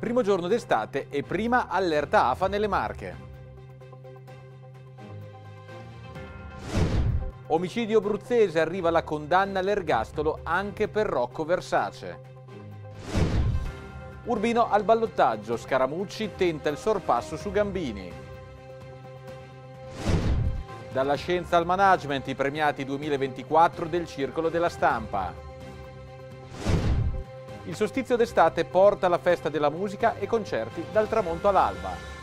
Primo giorno d'estate e prima allerta AFA nelle Marche. Omicidio bruzzese, arriva la condanna all'ergastolo anche per Rocco Versace. Urbino al ballottaggio, Scaramucci tenta il sorpasso su Gambini. Dalla scienza al management i premiati 2024 del Circolo della Stampa. Il solstizio d'estate porta la festa della musica e concerti dal tramonto all'alba.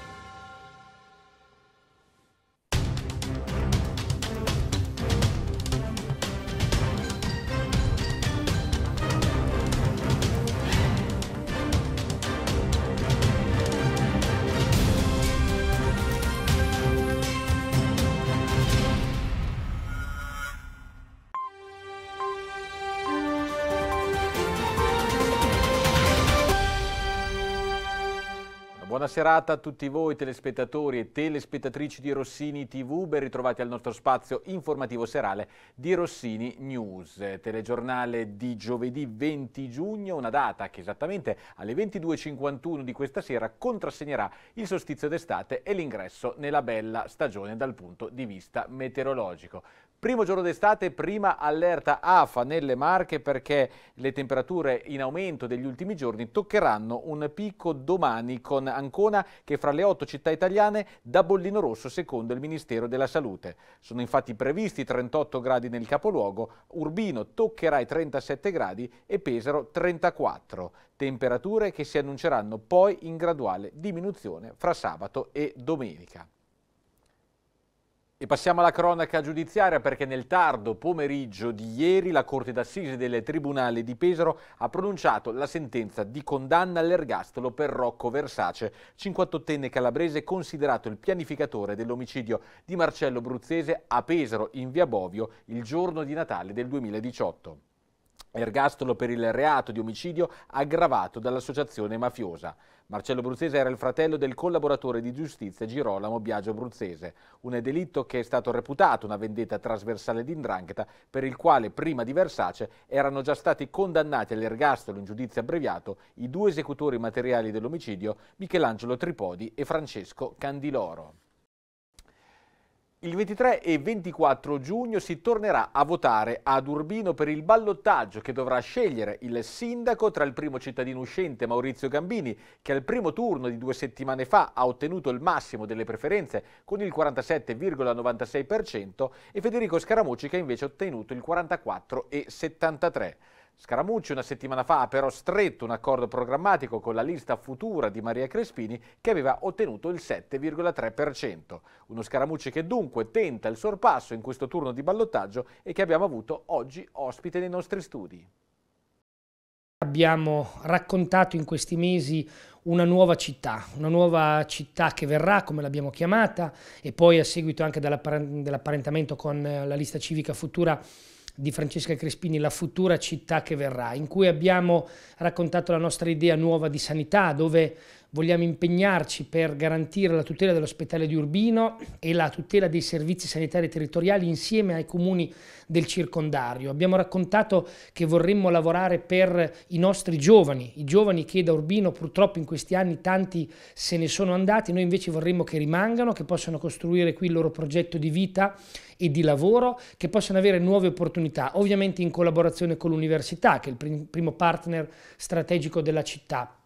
Buona serata a tutti voi telespettatori e telespettatrici di Rossini TV, ben ritrovati al nostro spazio informativo serale di Rossini News, telegiornale di giovedì 20 giugno, una data che esattamente alle 22.51 di questa sera contrassegnerà il solstizio d'estate e l'ingresso nella bella stagione dal punto di vista meteorologico. Primo giorno d'estate, prima allerta AFA nelle Marche perché le temperature in aumento degli ultimi giorni toccheranno un picco domani con ancora Ancona che fra le otto città italiane da bollino rosso secondo il Ministero della Salute. Sono infatti previsti 38 gradi nel capoluogo, Urbino toccherà i 37 gradi e Pesaro 34, temperature che si annunceranno poi in graduale diminuzione fra sabato e domenica. E passiamo alla cronaca giudiziaria perché nel tardo pomeriggio di ieri la Corte d'Assise del Tribunale di Pesaro ha pronunciato la sentenza di condanna all'ergastolo per Rocco Versace, 58enne calabrese considerato il pianificatore dell'omicidio di Marcello Bruzzese a Pesaro in via Bovio il giorno di Natale del 2018. Ergastolo per il reato di omicidio aggravato dall'associazione mafiosa. Marcello Bruzzese era il fratello del collaboratore di giustizia Girolamo Biagio Bruzzese, un delitto che è stato reputato una vendetta trasversale di Indrangheta per il quale prima di Versace erano già stati condannati all'ergastolo in giudizio abbreviato i due esecutori materiali dell'omicidio Michelangelo Tripodi e Francesco Candiloro. Il 23 e 24 giugno si tornerà a votare ad Urbino per il ballottaggio che dovrà scegliere il sindaco tra il primo cittadino uscente Maurizio Gambini, che al primo turno di due settimane fa ha ottenuto il massimo delle preferenze con il 47,96% e Federico Scaramucci che invece ha ottenuto il 44,73%. Scaramucci una settimana fa ha però stretto un accordo programmatico con la lista futura di Maria Crespini che aveva ottenuto il 7,3%. Uno Scaramucci che dunque tenta il sorpasso in questo turno di ballottaggio e che abbiamo avuto oggi ospite nei nostri studi. Abbiamo raccontato in questi mesi una nuova città, una nuova città che verrà, come l'abbiamo chiamata, e poi a seguito anche dell'apparentamento con eh, la lista civica futura di Francesca Crespini, La futura città che verrà, in cui abbiamo raccontato la nostra idea nuova di sanità, dove vogliamo impegnarci per garantire la tutela dell'ospedale di Urbino e la tutela dei servizi sanitari territoriali insieme ai comuni del circondario. Abbiamo raccontato che vorremmo lavorare per i nostri giovani, i giovani che da Urbino purtroppo in questi anni tanti se ne sono andati, noi invece vorremmo che rimangano, che possano costruire qui il loro progetto di vita e di lavoro, che possano avere nuove opportunità, ovviamente in collaborazione con l'università che è il primo partner strategico della città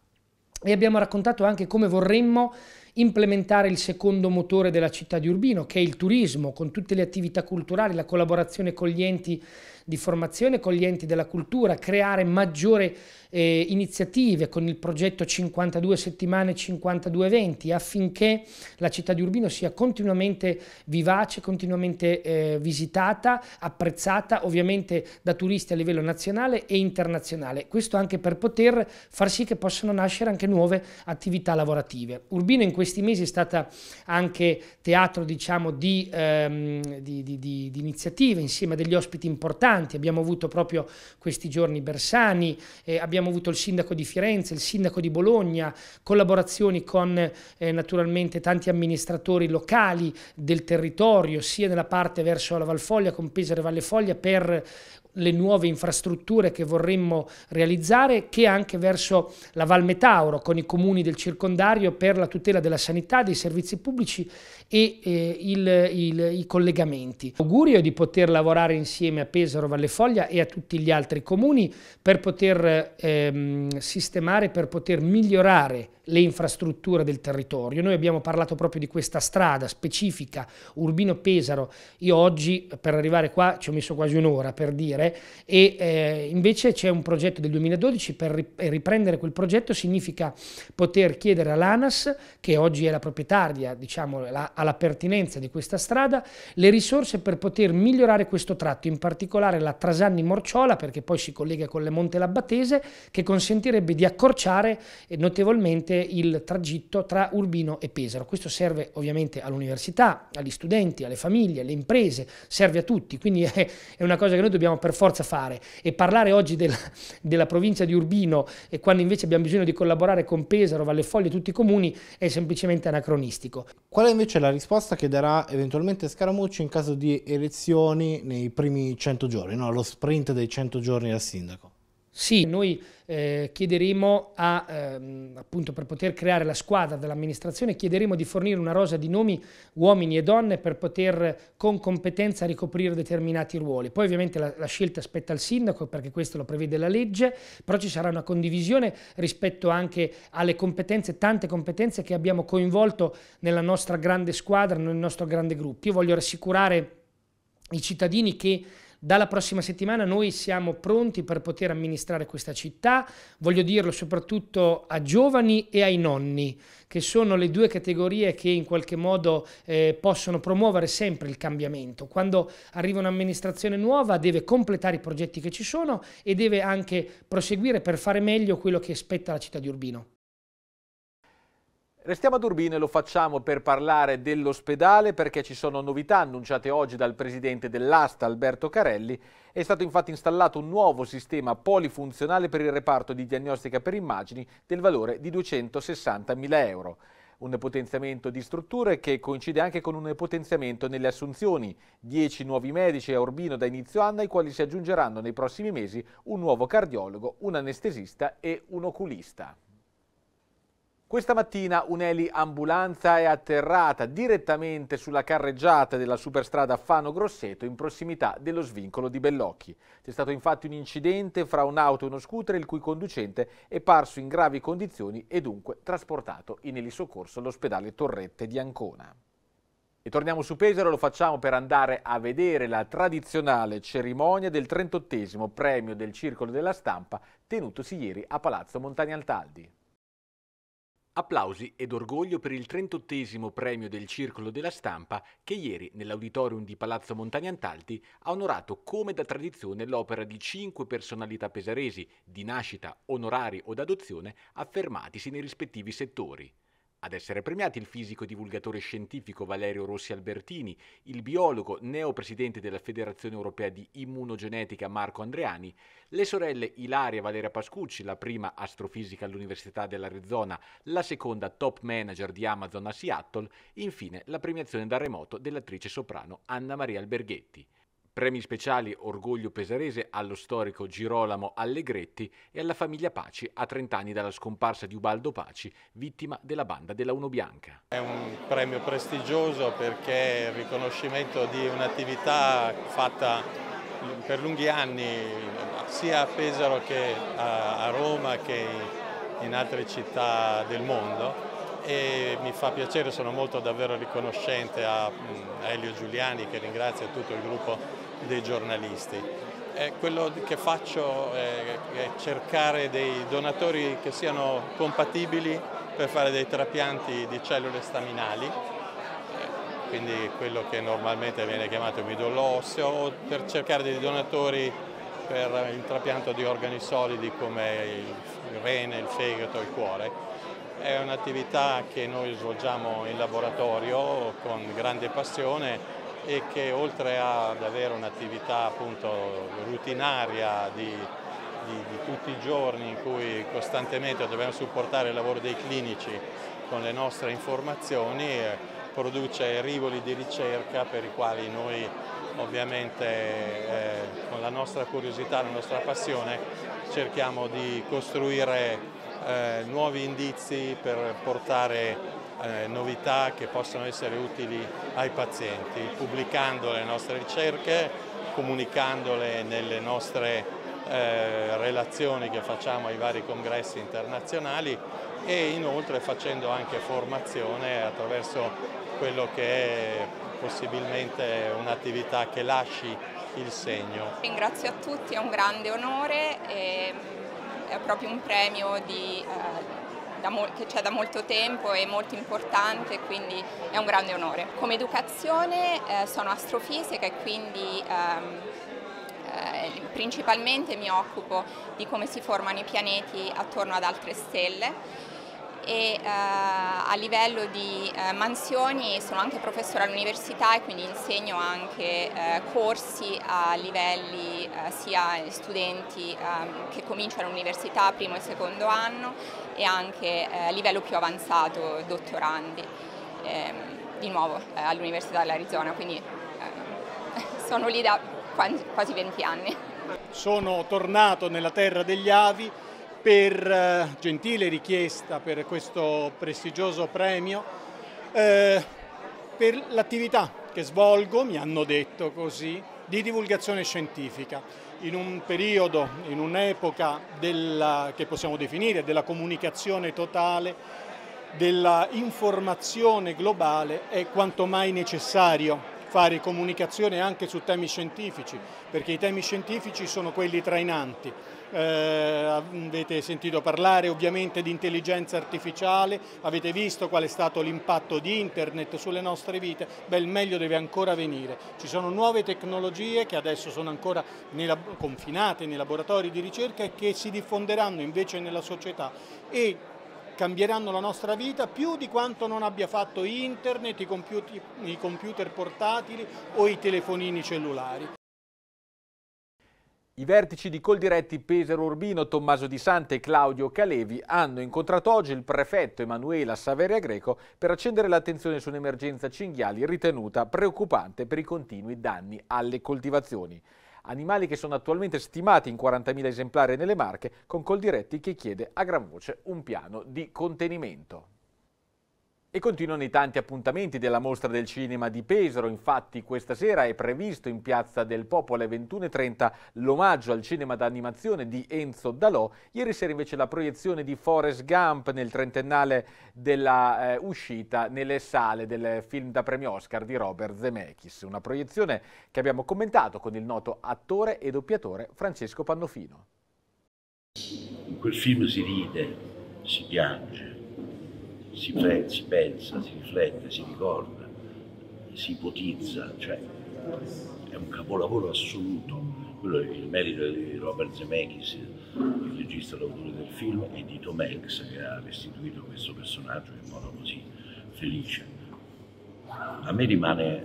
e abbiamo raccontato anche come vorremmo implementare il secondo motore della città di Urbino, che è il turismo, con tutte le attività culturali, la collaborazione con gli enti di formazione, con gli enti della cultura, creare maggiori eh, iniziative con il progetto 52 settimane 52 eventi affinché la città di Urbino sia continuamente vivace, continuamente eh, visitata, apprezzata ovviamente da turisti a livello nazionale e internazionale. Questo anche per poter far sì che possano nascere anche nuove attività lavorative. Urbino in questi mesi è stata anche teatro diciamo, di, ehm, di, di, di, iniziative insieme a degli ospiti importanti. Abbiamo avuto proprio questi giorni Bersani, eh, abbiamo avuto il sindaco di Firenze, il sindaco di Bologna, collaborazioni con eh, naturalmente tanti amministratori locali del territorio, sia nella parte verso la Valfoglia, con Pesaro e Valle Foglia, per le nuove infrastrutture che vorremmo realizzare che anche verso la Val Metauro con i comuni del circondario per la tutela della sanità, dei servizi pubblici e eh, il, il, i collegamenti. L'augurio è di poter lavorare insieme a Pesaro, Valle Foglia e a tutti gli altri comuni per poter ehm, sistemare, per poter migliorare le infrastrutture del territorio. Noi abbiamo parlato proprio di questa strada specifica Urbino-Pesaro. Io oggi per arrivare qua ci ho messo quasi un'ora per dire e eh, invece c'è un progetto del 2012 per eh, riprendere quel progetto significa poter chiedere all'ANAS che oggi è la proprietaria, diciamo la alla pertinenza di questa strada le risorse per poter migliorare questo tratto, in particolare la Trasanni-Morciola, perché poi si collega con le Monte Labbatese, che consentirebbe di accorciare eh, notevolmente il tragitto tra Urbino e Pesaro. Questo serve ovviamente all'università, agli studenti, alle famiglie, alle imprese, serve a tutti, quindi è, una cosa che noi dobbiamo per forza fare e parlare oggi del, della provincia di Urbino e eh, quando invece abbiamo bisogno di collaborare con Pesaro, Valle Foglie e tutti i comuni è semplicemente anacronistico. Qual è invece la risposta che darà eventualmente Scaramucci in caso di elezioni nei primi 100 giorni, no? lo sprint dei 100 giorni al sindaco. Sì, noi eh, chiederemo a, ehm, appunto per poter creare la squadra dell'amministrazione, chiederemo di fornire una rosa di nomi uomini e donne per poter con competenza ricoprire determinati ruoli. Poi ovviamente la, la scelta aspetta il sindaco perché questo lo prevede la legge, però ci sarà una condivisione rispetto anche alle competenze, tante competenze che abbiamo coinvolto nella nostra grande squadra, nel nostro grande gruppo. Io voglio rassicurare i cittadini che dalla prossima settimana noi siamo pronti per poter amministrare questa città, voglio dirlo soprattutto a giovani e ai nonni, che sono le due categorie che in qualche modo eh, possono promuovere sempre il cambiamento. Quando arriva un'amministrazione nuova deve completare i progetti che ci sono e deve anche proseguire per fare meglio quello che spetta alla città di Urbino. Restiamo ad Urbino e lo facciamo per parlare dell'ospedale perché ci sono novità annunciate oggi dal presidente dell'asta Alberto Carelli. È stato infatti installato un nuovo sistema polifunzionale per il reparto di diagnostica per immagini del valore di 260.000 euro. Un potenziamento di strutture che coincide anche con un potenziamento nelle assunzioni. 10 nuovi medici a Urbino da inizio anno ai quali si aggiungeranno nei prossimi mesi un nuovo cardiologo, un anestesista e un oculista. Questa mattina un'eli ambulanza è atterrata direttamente sulla carreggiata della superstrada Fano Grosseto in prossimità dello svincolo di Bellocchi. C'è stato infatti un incidente fra un'auto e uno scooter il cui conducente è parso in gravi condizioni e dunque trasportato in elisoccorso all'ospedale Torrette di Ancona. E torniamo su Pesaro, lo facciamo per andare a vedere la tradizionale cerimonia del 38 premio del Circolo della Stampa tenutosi ieri a Palazzo Montagnaltaldi. Applausi ed orgoglio per il 38 premio del Circolo della Stampa che ieri nell'auditorium di Palazzo Montagnantalti ha onorato come da tradizione l'opera di cinque personalità pesaresi di nascita, onorari o d'adozione affermatisi nei rispettivi settori. Ad essere premiati il fisico e divulgatore scientifico Valerio Rossi Albertini, il biologo neopresidente della Federazione Europea di Immunogenetica Marco Andreani, le sorelle Ilaria e Valeria Pascucci, la prima astrofisica all'Università dell'Arizona, la seconda top manager di Amazon a Seattle, infine la premiazione da remoto dell'attrice soprano Anna Maria Alberghetti. Premi speciali Orgoglio Pesarese allo storico Girolamo Allegretti e alla famiglia Paci a 30 anni dalla scomparsa di Ubaldo Paci, vittima della banda della Uno Bianca. È un premio prestigioso perché è il riconoscimento di un'attività fatta per lunghi anni sia a Pesaro che a Roma che in altre città del mondo e mi fa piacere, sono molto davvero riconoscente a mm, Elio Giuliani che ringrazio tutto il gruppo dei giornalisti. Eh, quello che faccio è cercare dei donatori che siano compatibili per fare dei trapianti di cellule staminali, eh, quindi quello che normalmente viene chiamato midollo osseo, o per cercare dei donatori per il trapianto di organi solidi come il rene, il fegato, il cuore. È un'attività che noi svolgiamo in laboratorio con grande passione e che oltre ad avere un'attività appunto rutinaria di, di, di tutti i giorni in cui costantemente dobbiamo supportare il lavoro dei clinici con le nostre informazioni, eh, produce rivoli di ricerca per i quali noi ovviamente eh, con la nostra curiosità, la nostra passione cerchiamo di costruire eh, nuovi indizi per portare eh, novità che possano essere utili ai pazienti, pubblicando le nostre ricerche, comunicandole nelle nostre eh, relazioni che facciamo ai vari congressi internazionali e inoltre facendo anche formazione attraverso quello che è possibilmente un'attività che lasci il segno. Ringrazio a tutti, è un grande onore, mm, è proprio un premio di... Eh, che c'è da molto tempo e molto importante, quindi è un grande onore. Come educazione eh, sono astrofisica e quindi ehm, eh, principalmente mi occupo di come si formano i pianeti attorno ad altre stelle e eh, a livello di eh, mansioni sono anche professore all'università e quindi insegno anche eh, corsi a livelli eh, sia studenti ehm, che cominciano l'università primo e secondo anno e anche eh, a livello più avanzato dottorandi ehm, di nuovo eh, all'Università dell'Arizona quindi ehm, sono lì da quasi 20 anni. Sono tornato nella terra degli avi per eh, gentile richiesta per questo prestigioso premio, eh, per l'attività che svolgo, mi hanno detto così, di divulgazione scientifica. In un periodo, in un'epoca che possiamo definire della comunicazione totale, della informazione globale, è quanto mai necessario fare comunicazione anche su temi scientifici, perché i temi scientifici sono quelli trainanti. Eh, avete sentito parlare ovviamente di intelligenza artificiale, avete visto qual è stato l'impatto di internet sulle nostre vite, beh il meglio deve ancora venire. Ci sono nuove tecnologie che adesso sono ancora nei confinate nei laboratori di ricerca e che si diffonderanno invece nella società e cambieranno la nostra vita più di quanto non abbia fatto internet, i computer, i computer portatili o i telefonini cellulari. I vertici di Coldiretti, Pesaro Urbino, Tommaso Di Sante e Claudio Calevi hanno incontrato oggi il prefetto Emanuela Saveria Greco per accendere l'attenzione su un'emergenza cinghiali ritenuta preoccupante per i continui danni alle coltivazioni animali che sono attualmente stimati in 40.000 esemplari nelle Marche, con Coldiretti che chiede a gran voce un piano di contenimento. E continuano i tanti appuntamenti della mostra del cinema di Pesaro, infatti questa sera è previsto in Piazza del Popolo alle 21.30 l'omaggio al cinema d'animazione di Enzo Dalò, ieri sera invece la proiezione di Forrest Gump nel trentennale della eh, uscita nelle sale del film da premio Oscar di Robert Zemeckis, una proiezione che abbiamo commentato con il noto attore e doppiatore Francesco Pannofino. In quel film si ride, si piange, si, si pensa, si riflette, si ricorda, si ipotizza, cioè è un capolavoro assoluto. Quello è il merito di Robert Zemeckis, il regista, l'autore del film, e di Tom Hanks che ha restituito questo personaggio in modo così felice. A me rimane eh,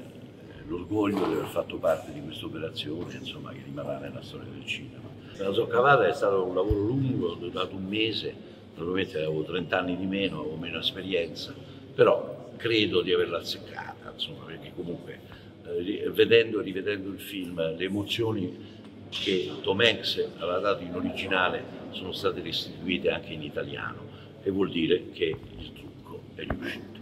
l'orgoglio di aver fatto parte di questa operazione, insomma, che rimarrà nella storia del cinema. La Zoccavata è stato un lavoro lungo, durato un mese, naturalmente avevo 30 anni di meno, avevo meno esperienza, però credo di averla azzeccata, insomma, perché comunque eh, vedendo e rivedendo il film, le emozioni che Tom Hanks aveva dato in originale sono state restituite anche in italiano e vuol dire che il trucco è riuscito.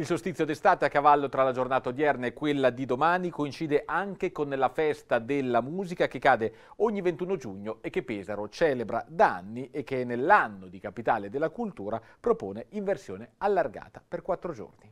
Il sostizio d'estate a cavallo tra la giornata odierna e quella di domani coincide anche con la festa della musica che cade ogni 21 giugno e che Pesaro celebra da anni e che nell'anno di capitale della cultura propone in versione allargata per quattro giorni.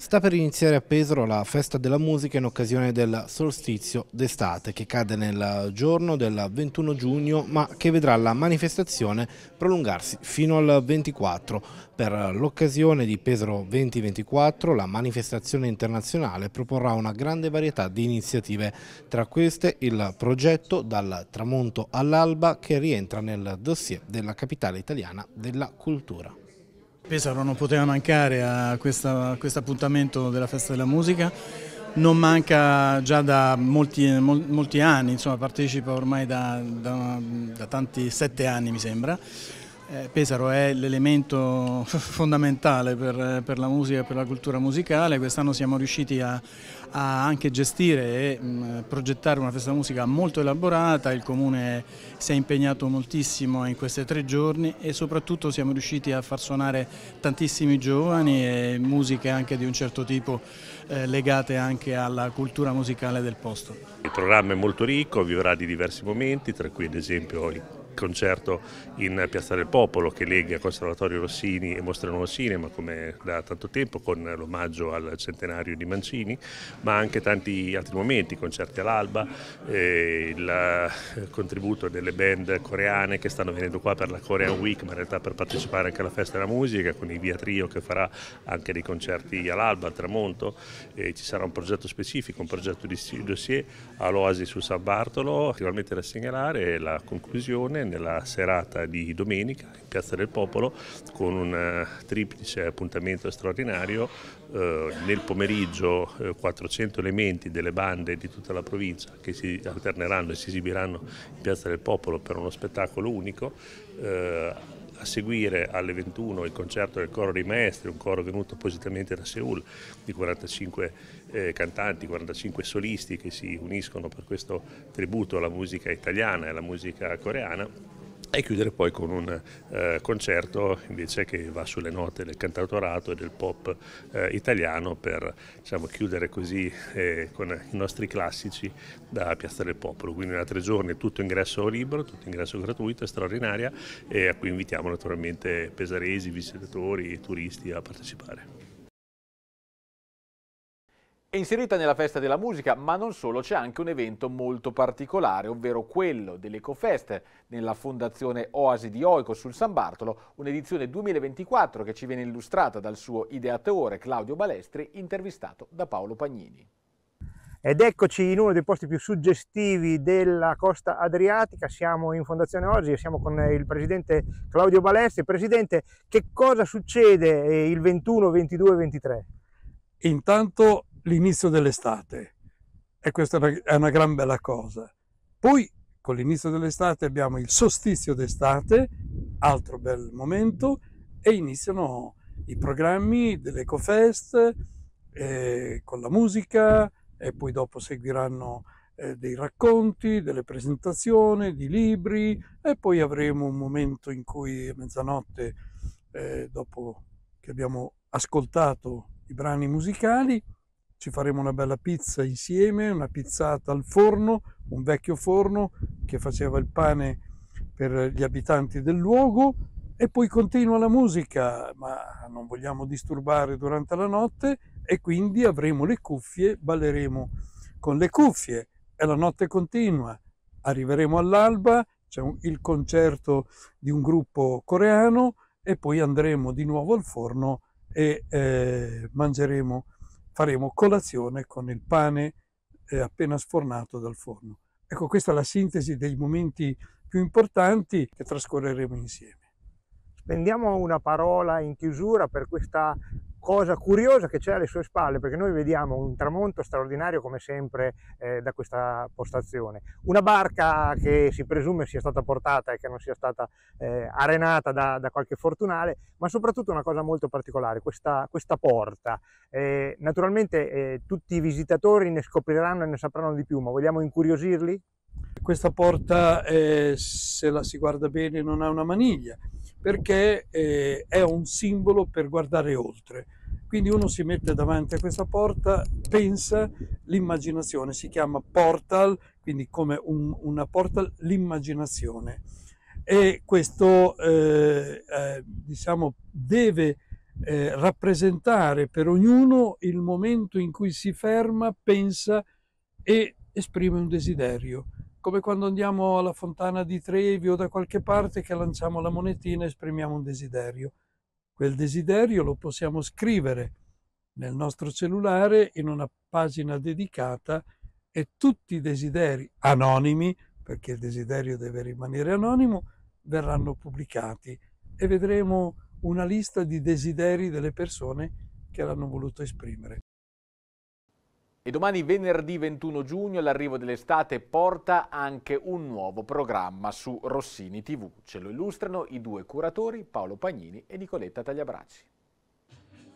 Sta per iniziare a Pesaro la festa della musica in occasione del solstizio d'estate che cade nel giorno del 21 giugno ma che vedrà la manifestazione prolungarsi fino al 24. Per l'occasione di Pesaro 2024 la manifestazione internazionale proporrà una grande varietà di iniziative, tra queste il progetto Dal tramonto all'alba che rientra nel dossier della capitale italiana della cultura. Pesaro non poteva mancare a, questa, a questo appuntamento della Festa della Musica, non manca già da molti, mol, molti anni, insomma, partecipa ormai da, da, da, tanti sette anni mi sembra. Eh, Pesaro è l'elemento fondamentale per, per, la musica e per la cultura musicale, quest'anno siamo riusciti a, a anche gestire e mm, progettare una festa musica molto elaborata, il comune si è impegnato moltissimo in questi tre giorni e soprattutto siamo riusciti a far suonare tantissimi giovani e musiche anche di un certo tipo eh, legate anche alla cultura musicale del posto. Il programma è molto ricco, vivrà di diversi momenti, tra cui ad esempio concerto in Piazza del Popolo che lega Conservatorio Rossini e Mostra Nuovo Cinema come da tanto tempo con l'omaggio al centenario di Mancini, ma anche tanti altri momenti, concerti all'alba, il contributo delle band coreane che stanno venendo qua per la Korean Week, ma in realtà per partecipare anche alla festa della musica con il Via Trio che farà anche dei concerti all'alba, al tramonto, eh, ci sarà un progetto specifico, un progetto di dossier all'Oasi su San Bartolo, attualmente da segnalare la conclusione nella serata di domenica in Piazza del Popolo con un eh, triplice appuntamento straordinario. Eh, nel pomeriggio 400 eh, elementi delle bande di tutta la provincia che si alterneranno e si esibiranno in Piazza del Popolo per uno spettacolo unico a seguire alle 21 il concerto del coro dei maestri, un coro venuto appositamente da Seul, di 45 eh, cantanti, 45 solisti che si uniscono per questo tributo alla musica italiana e alla musica coreana e chiudere poi con un eh, concerto invece che va sulle note del cantautorato e del pop eh, italiano per diciamo, chiudere così eh, con i nostri classici da Piazza del Popolo. Quindi da tre giorni tutto ingresso libero, tutto ingresso gratuito, straordinaria e a cui invitiamo naturalmente pesaresi, visitatori e turisti a partecipare. È inserita nella festa della musica, ma non solo, c'è anche un evento molto particolare, ovvero quello dell'Ecofest nella fondazione Oasi di Oico sul San Bartolo, un'edizione 2024 che ci viene illustrata dal suo ideatore Claudio Balestri, intervistato da Paolo Pagnini. Ed eccoci in uno dei posti più suggestivi della costa adriatica, siamo in Fondazione Oasi e siamo con il presidente Claudio Balestri. Presidente, che cosa succede eh, il 21, 22 e 23? Intanto l'inizio dell'estate e questa è una, gran bella cosa. Poi con l'inizio dell'estate abbiamo il solstizio d'estate, altro bel momento, e iniziano i programmi dell'EcoFest eh, con la musica e poi dopo seguiranno eh, dei racconti, delle presentazioni, di libri e poi avremo un momento in cui a mezzanotte, eh, dopo che abbiamo ascoltato i brani musicali, ci faremo una bella pizza insieme, una pizzata al forno, un vecchio forno che faceva il pane per gli abitanti del luogo e poi continua la musica, ma non vogliamo disturbare durante la notte e quindi avremo le cuffie, balleremo con le cuffie e la notte continua. Arriveremo all'alba, c'è un, il concerto di un gruppo coreano e poi andremo di nuovo al forno e eh, mangeremo faremo colazione con il pane eh, appena sfornato dal forno. Ecco, questa è la sintesi dei momenti più importanti che trascorreremo insieme. Spendiamo una parola in chiusura per questa cosa curiosa che c'è alle sue spalle, perché noi vediamo un tramonto straordinario come sempre eh, da questa postazione, una barca che si presume sia stata portata e che non sia stata eh, arenata da, da, qualche fortunale, ma soprattutto una cosa molto particolare, questa, questa porta. Eh, naturalmente eh, tutti i visitatori ne scopriranno e ne sapranno di più, ma vogliamo incuriosirli? Questa porta, eh, se la si guarda bene, non ha una maniglia perché eh, è un simbolo per guardare oltre. Quindi uno si mette davanti a questa porta, pensa l'immaginazione, si chiama portal, quindi come un, una portal l'immaginazione. E questo eh, eh, diciamo, deve eh, rappresentare per ognuno il momento in cui si ferma, pensa e esprime un desiderio come quando andiamo alla fontana di Trevi o da qualche parte che lanciamo la monetina e esprimiamo un desiderio. Quel desiderio lo possiamo scrivere nel nostro cellulare in una pagina dedicata e tutti i desideri anonimi, perché il desiderio deve rimanere anonimo, verranno pubblicati e vedremo una lista di desideri delle persone che l'hanno voluto esprimere. E domani venerdì 21 giugno l'arrivo dell'estate porta anche un nuovo programma su Rossini TV. Ce lo illustrano i due curatori Paolo Pagnini e Nicoletta Tagliabracci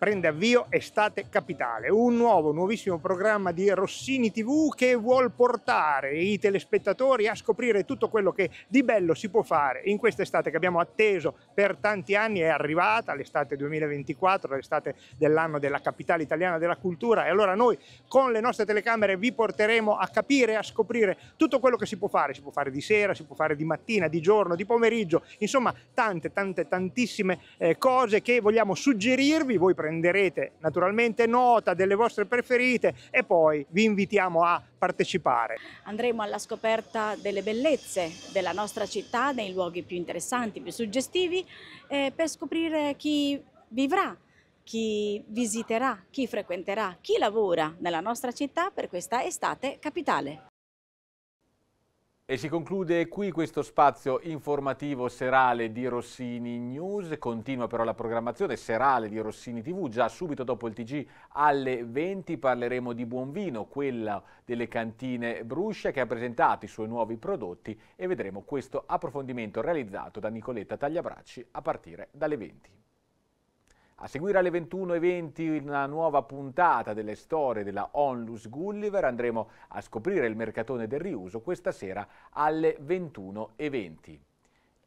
prende avvio Estate Capitale, un nuovo, nuovissimo programma di Rossini TV che vuol portare i telespettatori a scoprire tutto quello che di bello si può fare in quest'estate che abbiamo atteso per tanti anni, è arrivata l'estate 2024, l'estate dell'anno della capitale italiana della cultura e allora noi con le nostre telecamere vi porteremo a capire, a scoprire tutto quello che si può fare, si può fare di sera, si può fare di mattina, di giorno, di pomeriggio, insomma tante, tante, tantissime eh, cose che vogliamo suggerirvi, voi prendete prenderete naturalmente nota delle vostre preferite e poi vi invitiamo a partecipare. Andremo alla scoperta delle bellezze della nostra città, nei luoghi più interessanti, più suggestivi, eh, per scoprire chi vivrà chi visiterà, chi frequenterà, chi lavora nella nostra città per questa estate capitale. E si conclude qui questo spazio informativo serale di Rossini News, continua però la programmazione serale di Rossini TV, già subito dopo il TG alle 20 parleremo di buon vino, quella delle cantine Bruscia che ha presentato i suoi nuovi prodotti e vedremo questo approfondimento realizzato da Nicoletta Tagliabracci a partire dalle 20. A seguire alle 21.20 una nuova puntata delle storie della Onlus Gulliver. Andremo a scoprire il mercatone del riuso questa sera alle 21.20.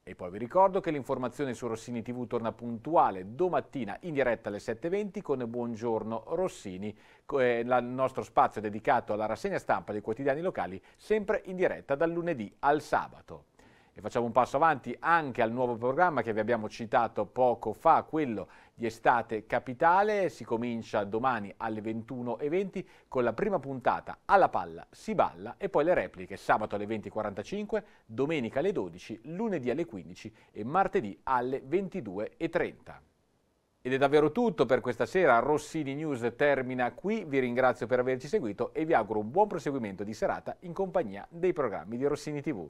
E poi vi ricordo che l'informazione su Rossini TV torna puntuale domattina in diretta alle 7.20 con Buongiorno Rossini, eh, il nostro spazio dedicato alla rassegna stampa dei quotidiani locali, sempre in diretta dal lunedì al sabato. E facciamo un passo avanti anche al nuovo programma che vi abbiamo citato poco fa, quello di Estate Capitale. Si comincia domani alle 21.20 con la prima puntata alla palla si balla e poi le repliche sabato alle 20.45, domenica alle 12, lunedì alle 15 e martedì alle 22.30. Ed è davvero tutto per questa sera, Rossini News termina qui, vi ringrazio per averci seguito e vi auguro un buon proseguimento di serata in compagnia dei programmi di Rossini TV.